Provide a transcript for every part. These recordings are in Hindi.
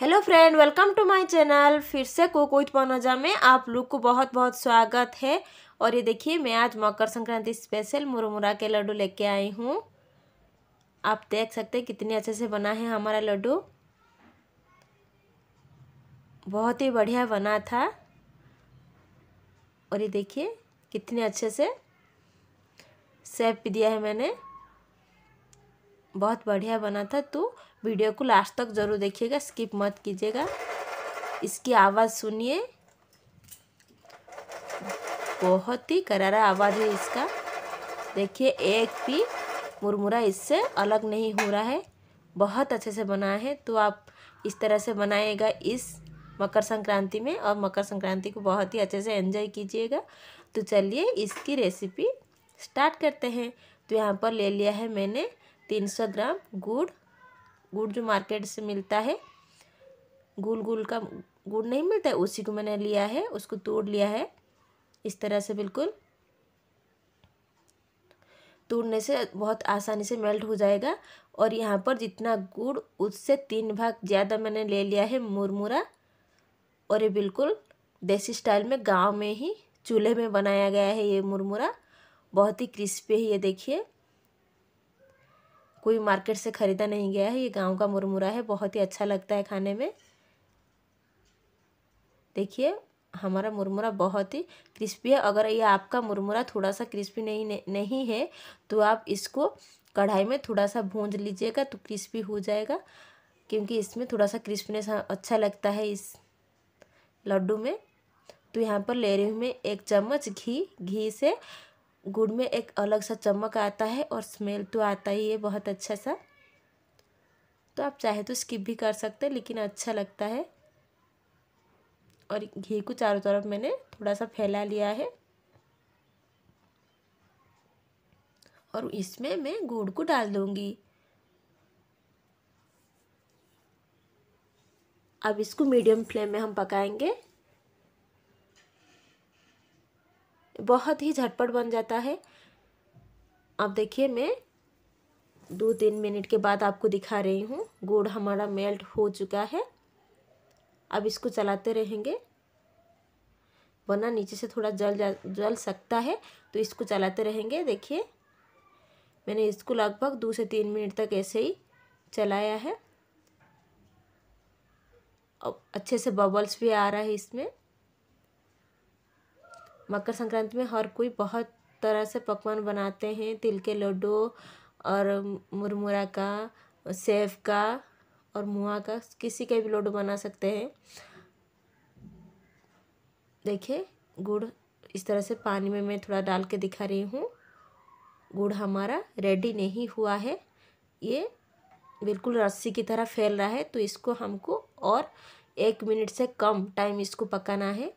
hello friend welcome to my channel फिर से कोको पनोजा में आप लोग को बहुत बहुत स्वागत है और ये देखिए मैं आज मकर संक्रांति स्पेशल मुरमुरा के लड्डू लेके आई हूँ आप देख सकते हैं कितने अच्छे से बना है हमारा लड्डू बहुत ही बढ़िया बना था और ये देखिए कितने अच्छे से सेप दिया है मैंने बहुत बढ़िया बना था तो वीडियो को लास्ट तक ज़रूर देखिएगा स्किप मत कीजिएगा इसकी आवाज़ सुनिए बहुत ही करारा आवाज़ है इसका देखिए एक भी मुरमुरा इससे अलग नहीं हो रहा है बहुत अच्छे से बना है तो आप इस तरह से बनाएगा इस मकर संक्रांति में और मकर संक्रांति को बहुत ही अच्छे से एंजॉय कीजिएगा तो चलिए इसकी रेसिपी स्टार्ट करते हैं तो यहाँ पर ले लिया है मैंने तीन सौ ग्राम गुड़ गुड़ जो मार्केट से मिलता है गुल गुल का गुड़ नहीं मिलता है उसी को मैंने लिया है उसको तोड़ लिया है इस तरह से बिल्कुल तोड़ने से बहुत आसानी से मेल्ट हो जाएगा और यहाँ पर जितना गुड़ उससे तीन भाग ज़्यादा मैंने ले लिया है मुरमुरा और ये बिल्कुल देसी स्टाइल में गांव में ही चूल्हे में बनाया गया है ये मुरमुरा बहुत ही क्रिस्पी है ये देखिए कोई मार्केट से ख़रीदा नहीं गया है ये गांव का मुरमुरा है बहुत ही अच्छा लगता है खाने में देखिए हमारा मुरमुरा बहुत ही क्रिस्पी है अगर ये आपका मुरमुरा थोड़ा सा क्रिस्पी नहीं नहीं है तो आप इसको कढ़ाई में थोड़ा सा भूंज लीजिएगा तो क्रिस्पी हो जाएगा क्योंकि इसमें थोड़ा सा क्रिस्पीनेस अच्छा लगता है इस लड्डू में तो यहाँ पर ले रही हूँ मैं एक चम्मच घी घी से गुड़ में एक अलग सा चमक आता है और स्मेल तो आता ही है बहुत अच्छा सा तो आप चाहे तो स्किप भी कर सकते हैं लेकिन अच्छा लगता है और घी को चारों तरफ मैंने थोड़ा सा फैला लिया है और इसमें मैं गुड़ को डाल दूँगी अब इसको मीडियम फ्लेम में हम पकाएंगे बहुत ही झटपट बन जाता है अब देखिए मैं दो तीन मिनट के बाद आपको दिखा रही हूँ गुड़ हमारा मेल्ट हो चुका है अब इसको चलाते रहेंगे वरना नीचे से थोड़ा जल जा जल सकता है तो इसको चलाते रहेंगे देखिए मैंने इसको लगभग दो से तीन मिनट तक ऐसे ही चलाया है अब अच्छे से बबल्स भी आ रहा है इसमें मकर संक्रांति में हर कोई बहुत तरह से पकवान बनाते हैं तिल के लड्डू और मुरमुरा का सेव का और मुआ का किसी के भी लड्डू बना सकते हैं देखिए गुड़ इस तरह से पानी में मैं थोड़ा डाल के दिखा रही हूँ गुड़ हमारा रेडी नहीं हुआ है ये बिल्कुल रस्सी की तरह फैल रहा है तो इसको हमको और एक मिनट से कम टाइम इसको पकाना है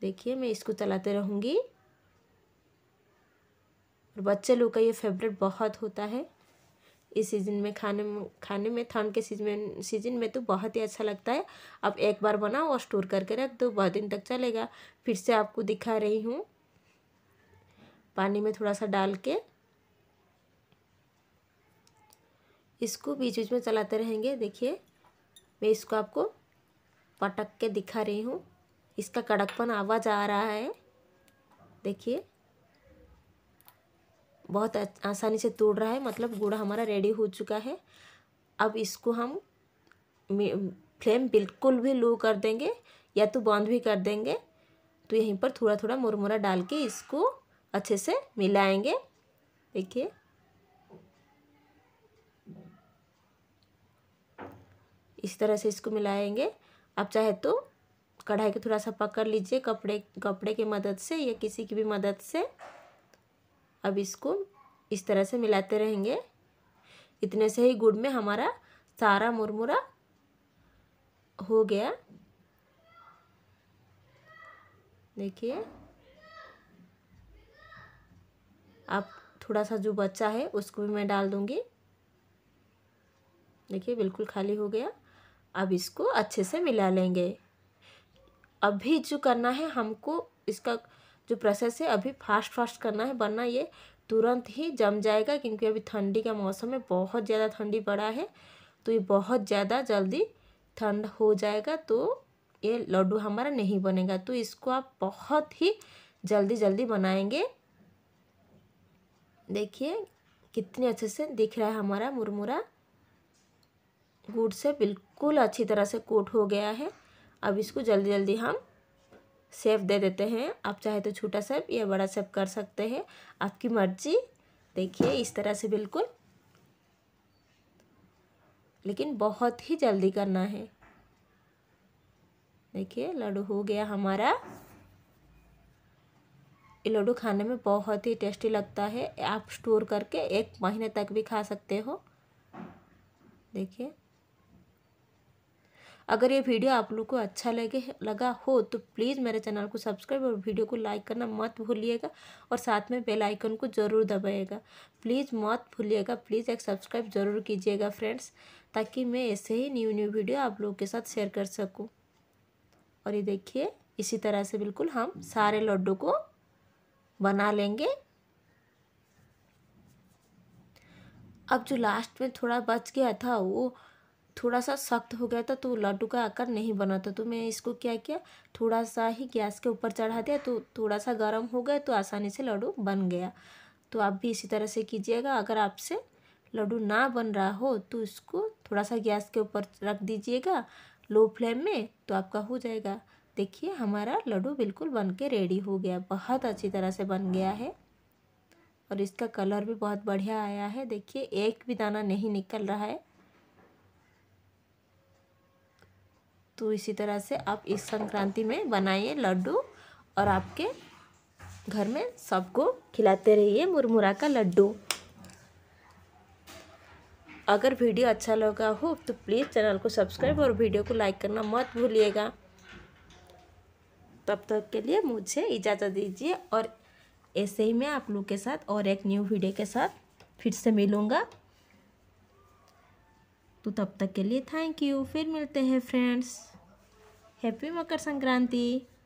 देखिए मैं इसको चलाते रहूँगी और बच्चे लोग का ये फेवरेट बहुत होता है इस सीज़न में खाने में खाने में ठंड के सीजन में सीजन में तो बहुत ही अच्छा लगता है आप एक बार बनाओ और स्टोर करके रख दो बहुत दिन तक चलेगा फिर से आपको दिखा रही हूँ पानी में थोड़ा सा डाल के इसको बीच बीच में चलाते रहेंगे देखिए मैं इसको आपको पटक के दिखा रही हूँ इसका कड़कपन आवाज़ आ रहा है देखिए बहुत आसानी से तोड़ रहा है मतलब गुड़ हमारा रेडी हो चुका है अब इसको हम फ्लेम बिल्कुल भी लो कर देंगे या तो बंद भी कर देंगे तो यहीं पर थोड़ा थोड़ा मुरमुरा डाल के इसको अच्छे से मिलाएंगे देखिए इस तरह से इसको मिलाएंगे आप चाहे तो कढ़ाई को थोड़ा सा पकड़ लीजिए कपड़े कपड़े की मदद से या किसी की भी मदद से अब इसको इस तरह से मिलाते रहेंगे इतने से ही गुड़ में हमारा सारा मुरमुरा हो गया देखिए आप थोड़ा सा जो बच्चा है उसको भी मैं डाल दूँगी देखिए बिल्कुल खाली हो गया अब इसको अच्छे से मिला लेंगे अभी जो करना है हमको इसका जो प्रोसेस है अभी फास्ट फास्ट करना है वरना ये तुरंत ही जम जाएगा क्योंकि अभी ठंडी का मौसम है बहुत ज़्यादा ठंडी पड़ा है तो ये बहुत ज़्यादा जल्दी ठंड हो जाएगा तो ये लड्डू हमारा नहीं बनेगा तो इसको आप बहुत ही जल्दी जल्दी बनाएंगे देखिए कितने अच्छे से दिख रहा है हमारा मुरमुरा गुड़ से बिल्कुल अच्छी तरह से कोट हो गया है अब इसको जल्दी जल्दी हम सेफ दे देते हैं आप चाहे तो छोटा सेप या बड़ा सेप कर सकते हैं आपकी मर्जी देखिए इस तरह से बिल्कुल लेकिन बहुत ही जल्दी करना है देखिए लड्डू हो गया हमारा ये लड्डू खाने में बहुत ही टेस्टी लगता है आप स्टोर करके एक महीने तक भी खा सकते हो देखिए अगर ये वीडियो आप लोग को अच्छा लगे लगा हो तो प्लीज़ मेरे चैनल को सब्सक्राइब और वीडियो को लाइक करना मत भूलिएगा और साथ में बेल आइकन को ज़रूर दबाइएगा प्लीज़ मत भूलिएगा प्लीज़ एक सब्सक्राइब ज़रूर कीजिएगा फ्रेंड्स ताकि मैं ऐसे ही न्यू न्यू वीडियो आप लोगों के साथ शेयर कर सकूँ और ये देखिए इसी तरह से बिल्कुल हम सारे लड्डू को बना लेंगे अब जो लास्ट में थोड़ा बच गया था वो थोड़ा सा सख्त हो गया था तो लड्डू का आकार नहीं बना था तो मैं इसको क्या किया थोड़ा सा ही गैस के ऊपर चढ़ा दिया तो थोड़ा सा गर्म हो गया तो आसानी से लड्डू बन गया तो आप भी इसी तरह से कीजिएगा अगर आपसे लड्डू ना बन रहा हो तो इसको थोड़ा सा गैस के ऊपर रख दीजिएगा लो फ्लेम में तो आपका हो जाएगा देखिए हमारा लड्डू बिल्कुल बन के रेडी हो गया बहुत अच्छी तरह से बन गया है और इसका कलर भी बहुत बढ़िया आया है देखिए एक भी दाना नहीं निकल रहा है तो इसी तरह से आप इस संक्रांति में बनाइए लड्डू और आपके घर में सबको खिलाते रहिए मुरमुरा का लड्डू अगर वीडियो अच्छा लगा हो तो प्लीज़ चैनल को सब्सक्राइब और वीडियो को लाइक करना मत भूलिएगा तब तक के लिए मुझे इजाज़त दीजिए और ऐसे ही मैं आप लोग के साथ और एक न्यू वीडियो के साथ फिर से मिलूँगा तो तब तक के लिए थैंक यू फिर मिलते हैं फ्रेंड्स हैप्पी मकर संक्रांति